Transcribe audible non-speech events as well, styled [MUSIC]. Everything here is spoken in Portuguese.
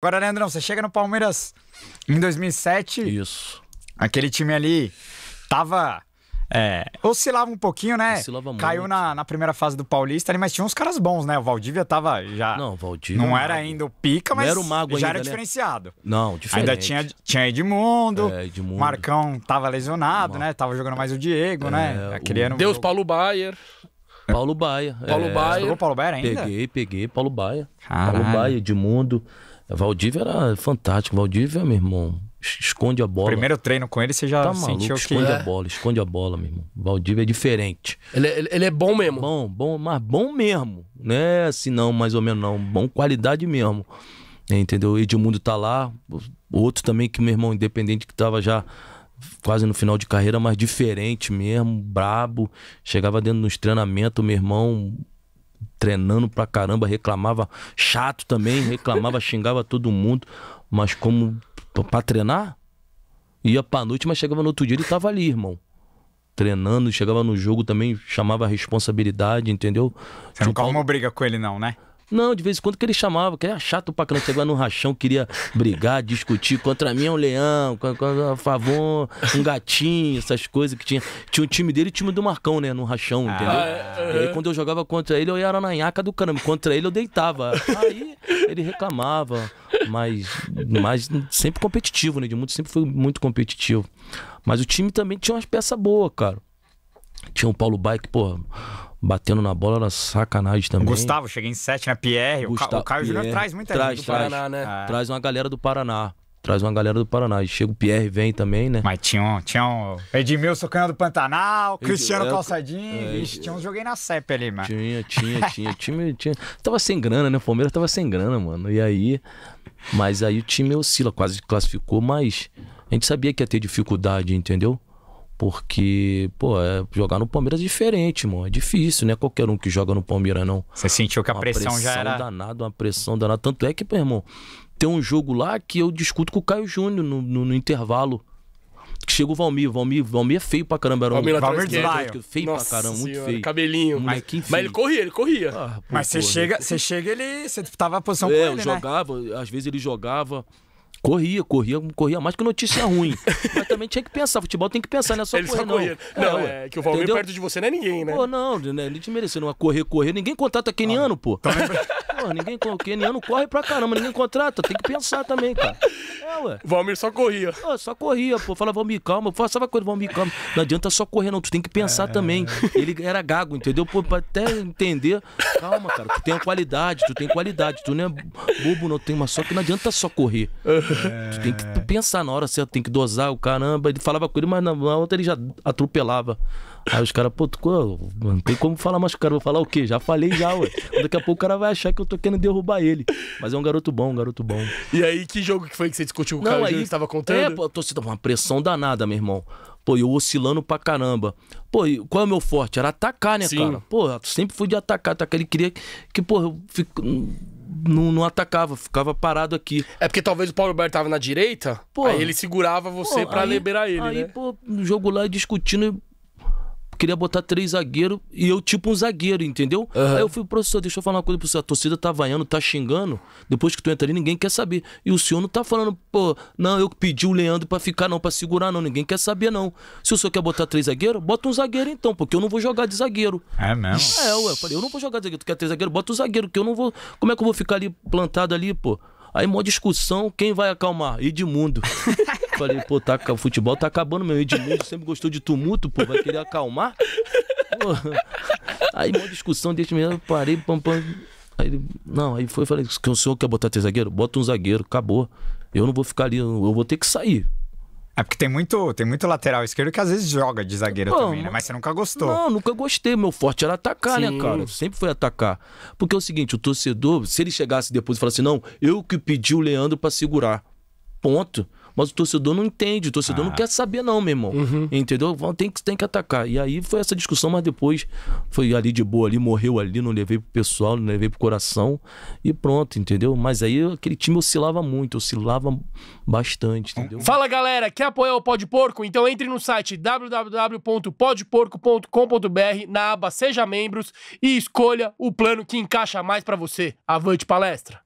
Agora, Leandrão, você chega no Palmeiras em 2007. Isso. Aquele time ali tava. É, oscilava um pouquinho, né? Oscilava muito. Caiu na, na primeira fase do Paulista ali, mas tinha uns caras bons, né? O Valdívia tava já. Não, Valdívia. Não é era ainda o pica, mas. Não era o mago já ainda, era né? diferenciado. Né? Não, diferente. Ainda tinha, tinha Edmundo. É, Edmundo. Marcão tava lesionado, né? Tava jogando mais o Diego, é, né? Aquele o... Deus jogo... Paulo Baier Paulo Baia. Paulo é, Baia. Você jogou Paulo Baia ainda? Peguei, peguei. Paulo Baia. Caralho. Paulo Baia, Edmundo. Valdívia era fantástico. Valdívia, meu irmão, esconde a bola. Primeiro treino com ele, você já tá sentiu maluco, que... Esconde é. a bola, esconde a bola, meu irmão. Valdívia é diferente. É, ele, ele é bom mesmo? Bom, bom, mas bom mesmo. Não é assim não, mais ou menos não. Bom, qualidade mesmo. Entendeu? Edmundo tá lá. Outro também que meu irmão independente que tava já quase no final de carreira, mas diferente mesmo, brabo. Chegava dentro nos treinamentos, meu irmão treinando pra caramba, reclamava chato também, reclamava, [LAUGHS] xingava todo mundo. Mas como pra treinar? Ia pra noite, mas chegava no outro dia ele tava ali, irmão. Treinando, chegava no jogo também, chamava a responsabilidade, entendeu? Você não Juntar... uma briga com ele, não, né? Não, de vez em quando que ele chamava, que era chato pra caramba, chegava no rachão, queria brigar, discutir contra mim é um leão, contra, a favor, um gatinho, essas coisas que tinha. Tinha o time dele e o time do Marcão, né, no rachão, ah, entendeu? É, e aí é. quando eu jogava contra ele, eu era na nhaca do caramba, contra ele eu deitava. Aí ele reclamava, mas, mas sempre competitivo, né, de muito sempre foi muito competitivo. Mas o time também tinha umas peças boas, cara. Tinha o Paulo Bike, pô, batendo na bola era sacanagem também. Gustavo, cheguei em sete na né? Pierre. Gustavo, o, Caio Júnior traz muita traz, gente do traz, Paraná, né? É. É. Traz uma galera do Paraná. Traz uma galera do Paraná. E chega o Pierre, vem também, né? Mas tinha um. Tinha um Edmilson Canhão do Pantanal, Cristiano é, Calçadinho. É, vixe, tinha uns joguei na CEP ali, mano. Tinha, tinha, tinha. [LAUGHS] time, tinha. Tava sem grana, né? O Palmeiras tava sem grana, mano. E aí. Mas aí o time oscila, quase classificou, mas a gente sabia que ia ter dificuldade, entendeu? Porque, pô, é, jogar no Palmeiras é diferente, mano. É difícil, né? Qualquer um que joga no Palmeiras, não. Você sentiu que a pressão, pressão, já era. Danada, uma pressão danada. Tanto é que, meu irmão, tem um jogo lá que eu discuto com o Caio Júnior no, no, no intervalo. chega o Valmir, Valmir, Valmir é feio pra caramba. Era um Valmir, Valmir desmaio. Feio Nossa pra caramba, senhora, muito feio. Cabelinho. Mas, mas ele corria, ele corria. Ah, mas você chega, né? chega, ele. Você tava na posição é, com ele, eu né? jogava, às vezes ele jogava. Corria, corria, corria mais que notícia ruim. [LAUGHS] Mas também tinha que pensar, futebol tem que pensar, não é só ele correr, só corria. não. Não, é, é que o Valmir perto de você não é ninguém, né? Pô, não, né? ele desmereceu, não é correr, correr. Ninguém contrata keniano, ah, pô. Tá tá [LAUGHS] Pô, ninguém keniano corre pra caramba, ninguém contrata, tem que pensar também, cara. É, ué. Valmir só corria. Pô, só corria, pô. Fala, Valmir, calma. Passava coisa, Valmir, calma. Não adianta só correr, não. Tu tem que pensar é... também. Ele era gago, entendeu? Pô, pra até entender. Calma, cara. Tu tem qualidade, tu tem qualidade. Tu não é bobo, não. Tem uma só que não adianta só correr. É... Tu tem que pensar na hora certa, tem que dosar o caramba. Ele falava com ele, mas na outra ele já atropelava. Aí os caras, pô, tu, não tem como falar mais com o cara. Vou falar o quê? Já falei já, ué. Daqui a pouco o cara vai achar que eu tô querendo derrubar ele. Mas é um garoto bom, um garoto bom. E aí, que jogo que foi que você discutiu com o cara aí, que estava contando? É, pô, tô torcida, uma pressão danada, meu irmão. Pô, eu oscilando pra caramba. Pô, qual é o meu forte? Era atacar, né, Sim. cara? Pô, sempre fui de atacar, atacar. Ele queria que, pô, eu fico. Não, não, atacava, ficava parado aqui. É porque talvez o Paulo Roberto tava na direita, pô, aí ele segurava você para liberar ele, aí, né? pô, no jogo lá discutindo, queria botar três zagueiros e eu, tipo, um zagueiro, entendeu? Uhum. Aí eu fui, professor, deixa eu falar uma coisa pro senhor. A torcida tá vaiando, tá xingando. Depois que tu entra ali, ninguém quer saber. E o senhor não tá falando, pô, não, eu pedi o Leandro pra ficar, não, pra segurar, não. Ninguém quer saber, não. Se o senhor quer botar três zagueiros, bota um zagueiro então, porque eu não vou jogar de zagueiro. É mesmo? É, ué. Eu falei, eu não vou jogar de zagueiro. Tu quer três zagueiros? Bota o um zagueiro, que eu não vou. Como é que eu vou ficar ali plantado ali, pô? Aí, mó discussão, quem vai acalmar? Edmundo. [LAUGHS] Falei, pô, tá, o futebol tá acabando, meu Edmundo sempre gostou de tumulto, pô, vai querer acalmar? Pô. Aí, uma discussão desse mesmo, parei, pam, pam. Aí ele, não, aí foi, falei, que o senhor quer botar ter zagueiro? Bota um zagueiro, acabou. Eu não vou ficar ali, eu vou ter que sair. É porque tem muito, tem muito lateral esquerdo que às vezes joga de zagueiro também, né? Mas você nunca gostou. Não, nunca gostei. Meu forte era atacar, né, Sim. né, cara? Sempre foi atacar. Porque é o seguinte, o torcedor, se ele chegasse depois e falasse, não, eu que pedi o Leandro para segurar. Ponto. Mas o torcedor não entende, o torcedor ah. não quer saber, não, meu irmão. Uhum. Entendeu? Tem que, tem que atacar. E aí foi essa discussão, mas depois foi ali de boa, ali morreu ali, não levei pro pessoal, não levei pro coração e pronto, entendeu? Mas aí aquele time oscilava muito, oscilava bastante, entendeu? Fala galera, quer apoiar o Pode Porco? Então entre no site www.podporco.com.br na aba Seja Membros e escolha o plano que encaixa mais para você. Avante palestra!